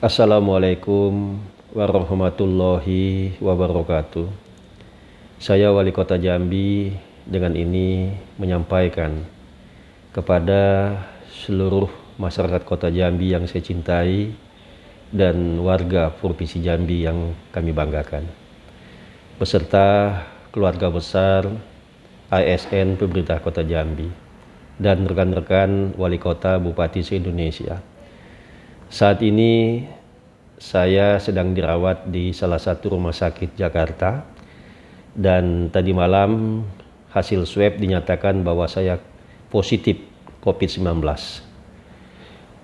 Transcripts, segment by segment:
Assalamualaikum warahmatullahi wabarakatuh. Saya Wali Kota Jambi dengan ini menyampaikan kepada seluruh masyarakat Kota Jambi yang saya cintai dan warga Provinsi Jambi yang kami banggakan. Beserta keluarga besar ASN Pemerintah Kota Jambi dan rekan-rekan wali kota bupati se-Indonesia. Saat ini saya sedang dirawat di salah satu rumah sakit Jakarta dan tadi malam hasil swab dinyatakan bahwa saya positif COVID-19.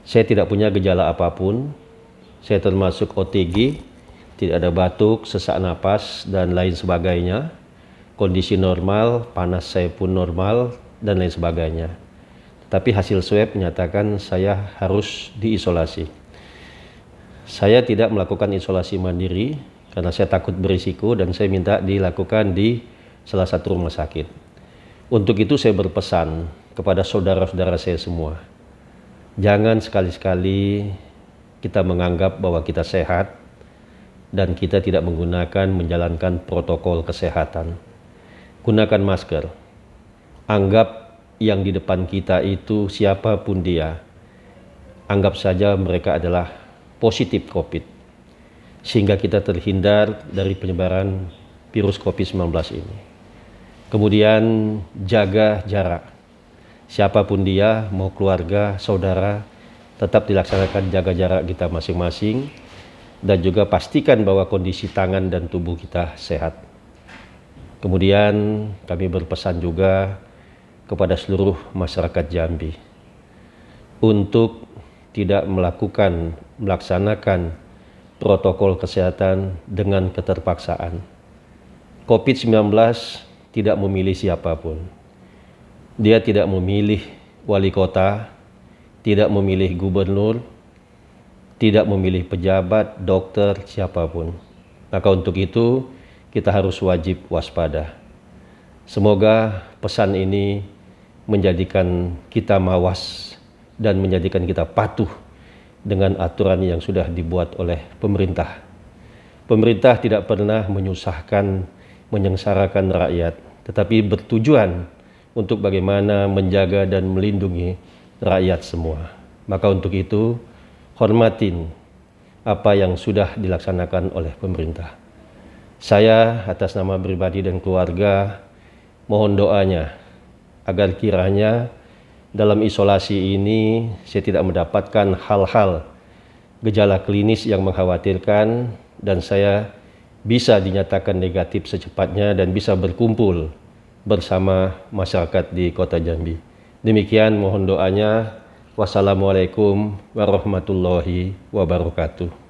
Saya tidak punya gejala apapun. Saya termasuk OTG, tidak ada batuk, sesak napas dan lain sebagainya. Kondisi normal, panas saya pun normal dan lain sebagainya tapi hasil swab menyatakan saya harus diisolasi. Saya tidak melakukan isolasi mandiri karena saya takut berisiko dan saya minta dilakukan di salah satu rumah sakit. Untuk itu saya berpesan kepada saudara-saudara saya semua, jangan sekali-sekali kita menganggap bahwa kita sehat dan kita tidak menggunakan menjalankan protokol kesehatan. Gunakan masker. Anggap yang di depan kita itu siapapun dia, anggap saja mereka adalah positif COVID, sehingga kita terhindar dari penyebaran virus COVID-19 ini. Kemudian jaga jarak, siapapun dia, mau keluarga, saudara, tetap dilaksanakan jaga jarak kita masing-masing, dan juga pastikan bahwa kondisi tangan dan tubuh kita sehat. Kemudian kami berpesan juga kepada seluruh masyarakat Jambi untuk tidak melakukan melaksanakan protokol kesehatan dengan keterpaksaan. COVID-19 tidak memilih siapapun. Dia tidak memilih wali kota, tidak memilih gubernur, tidak memilih pejabat, dokter, siapapun. Maka untuk itu kita harus wajib waspada. Semoga pesan ini menjadikan kita mawas dan menjadikan kita patuh dengan aturan yang sudah dibuat oleh pemerintah. Pemerintah tidak pernah menyusahkan, menyengsarakan rakyat, tetapi bertujuan untuk bagaimana menjaga dan melindungi rakyat semua. Maka untuk itu, hormatin apa yang sudah dilaksanakan oleh pemerintah. Saya atas nama pribadi dan keluarga mohon doanya agar kiranya dalam isolasi ini saya tidak mendapatkan hal-hal gejala klinis yang mengkhawatirkan dan saya bisa dinyatakan negatif secepatnya dan bisa berkumpul bersama masyarakat di Kota Jambi. Demikian mohon doanya. Wassalamualaikum warahmatullahi wabarakatuh.